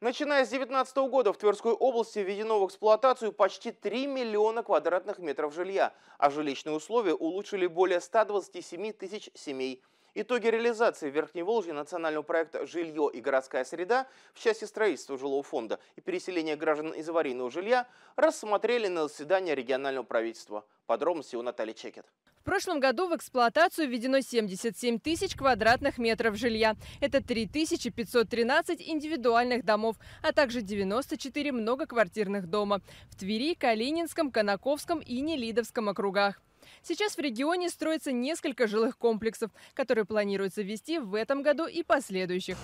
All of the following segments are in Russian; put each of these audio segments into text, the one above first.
Начиная с 2019 года в Тверской области введено в эксплуатацию почти 3 миллиона квадратных метров жилья, а жилищные условия улучшили более 127 тысяч семей. Итоги реализации в Верхней Волжье национального проекта «Жилье и городская среда» в части строительства жилого фонда и переселения граждан из аварийного жилья рассмотрели на заседании регионального правительства. Подробности у Натальи Чекет прошлом году в эксплуатацию введено 77 тысяч квадратных метров жилья. Это 3513 индивидуальных домов, а также 94 многоквартирных дома в Твери, Калининском, Конаковском и Нелидовском округах. Сейчас в регионе строится несколько жилых комплексов, которые планируется ввести в этом году и последующих.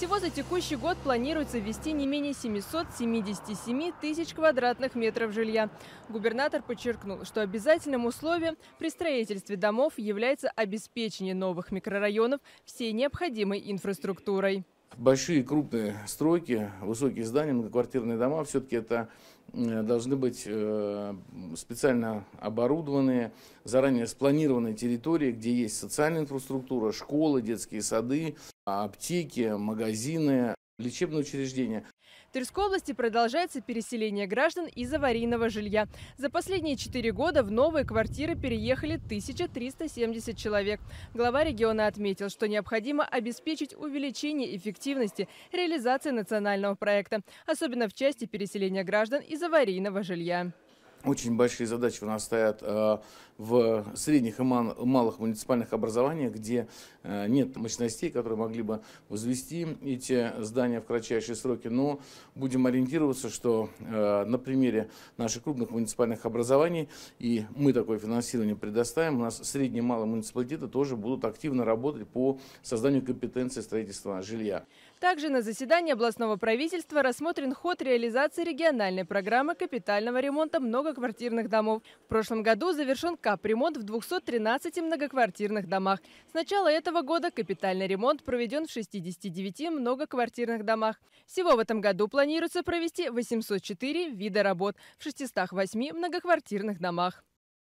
Всего за текущий год планируется ввести не менее 777 тысяч квадратных метров жилья. Губернатор подчеркнул, что обязательным условием при строительстве домов является обеспечение новых микрорайонов всей необходимой инфраструктурой большие крупные стройки, высокие здания, многоквартирные дома, все-таки это э, должны быть э, специально оборудованные, заранее спланированные территории, где есть социальная инфраструктура, школы, детские сады, аптеки, магазины, лечебные учреждения. В Тверской области продолжается переселение граждан из аварийного жилья. За последние четыре года в новые квартиры переехали 1370 человек. Глава региона отметил, что необходимо обеспечить увеличение эффективности реализации национального проекта, особенно в части переселения граждан из аварийного жилья. Очень большие задачи у нас стоят э, в средних и малых муниципальных образованиях, где э, нет мощностей, которые могли бы возвести эти здания в кратчайшие сроки. Но будем ориентироваться, что э, на примере наших крупных муниципальных образований, и мы такое финансирование предоставим, у нас средние и малые муниципалитеты тоже будут активно работать по созданию компетенции строительства жилья. Также на заседании областного правительства рассмотрен ход реализации региональной программы капитального ремонта многоквартирных домов. В прошлом году завершен капремонт в 213 многоквартирных домах. С начала этого года капитальный ремонт проведен в 69 многоквартирных домах. Всего в этом году планируется провести 804 вида работ в 608 многоквартирных домах.